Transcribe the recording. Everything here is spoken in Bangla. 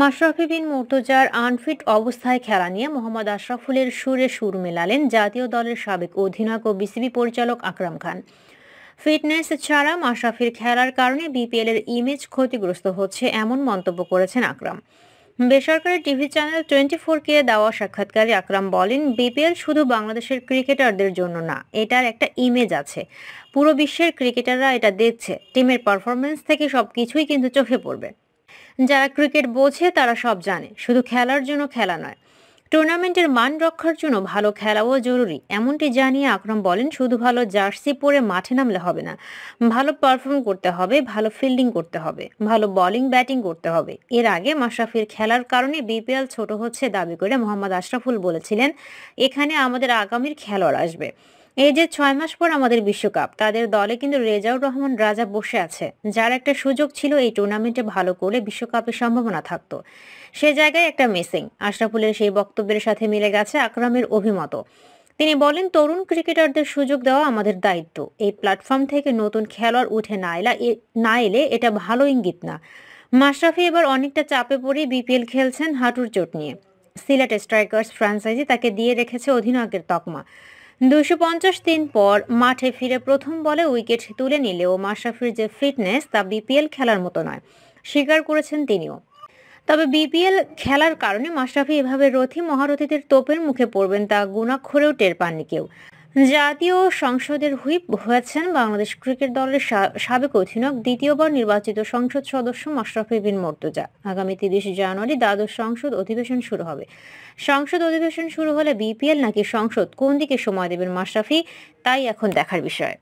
মাশরাফি বিন মুর্তজার আনফিট অবস্থায় খেলা নিয়ে মোহাম্মদ আশরাফুলের সুরে সুর মেলালেন জাতীয় দলের সাবেক অধিনায়ক ও বিসিবি পরিচালক আকরাম খান ফিটনেস ছাড়া মাশরাফির খেলার কারণে বিপিএল এর ইমেজ ক্ষতিগ্রস্ত হচ্ছে এমন মন্তব্য করেছেন আকরাম বেসরকারি টিভি চ্যানেল টোয়েন্টি ফোরকে দেওয়া সাক্ষাৎকারে আকরাম বলেন বিপিএল শুধু বাংলাদেশের ক্রিকেটারদের জন্য না এটার একটা ইমেজ আছে পুরো বিশ্বের ক্রিকেটাররা এটা দেখছে টিমের পারফরমেন্স থেকে সব কিছুই কিন্তু চোখে পড়বে যারা ক্রিকেট বোঝে তারা সব জানে শুধু খেলার জন্য খেলা নয় টুর্নামেন্টের মান রক্ষার জন্য ভালো খেলাও জরুরি এমনটি জানিয়ে আকরম বলেন শুধু ভালো জার্সি পরে মাঠে নামলে হবে না ভালো পারফর্ম করতে হবে ভালো ফিল্ডিং করতে হবে ভালো বোলিং ব্যাটিং করতে হবে এর আগে মাশরাফির খেলার কারণে বিপিএল ছোট হচ্ছে দাবি করে মোহাম্মদ আশরাফুল বলেছিলেন এখানে আমাদের আগামীর খেলোয়াড় আসবে এই যে ছয় মাস পর আমাদের বিশ্বকাপ তাদের দলে কিন্তু রেজাউর রহমান রাজা বসে আছে যার একটা সুযোগ ছিল এই টুর্নামেন্টে ভালো করলে বিশ্বকাপের সম্ভাবনা থাকতো সে জায়গায় একটা মিসিং আশরাফুলের সেই বক্তব্যের সাথে মিলে গেছে আকরামের অভিমত তিনি বলেন তরুণ ক্রিকেটারদের সুযোগ দেওয়া আমাদের দায়িত্ব এই প্ল্যাটফর্ম থেকে নতুন খেলোয়াড় উঠে না এলা না এলে এটা ভালো ইঙ্গিত না মাশরাফি এবার অনেকটা চাপে পড়ে বিপিএল খেলছেন হাঁটুর চোট নিয়ে সিলেট স্ট্রাইকার্স ফ্রান্সাইজি তাকে দিয়ে রেখেছে অধিনায়কের তকমা দুশো পঞ্চাশ দিন পর মাঠে ফিরে প্রথম বলে উইকেট তুলে নিলেও মাশরাফির যে ফিটনেস তা বিপিএল খেলার মতো নয় স্বীকার করেছেন তিনিও তবে বিপিএল খেলার কারণে মাশরাফি এভাবে রথি মহারথীদের তোপের মুখে পড়বেন তা গুণাক্ষরেও টের পাননি কেউ জাতীয় সংসদের হুইপ হয়েছেন বাংলাদেশ ক্রিকেট দলের সাবেক অধিনায়ক দ্বিতীয়বার নির্বাচিত সংসদ সদস্য মাশরাফি বিন মর্তুজা আগামী তিরিশে জানুয়ারি দ্বাদশ সংসদ অধিবেশন শুরু হবে সংসদ অধিবেশন শুরু হলে বিপিএল নাকি সংসদ কোন দিকে সময় দেবেন মাশরাফি তাই এখন দেখার বিষয়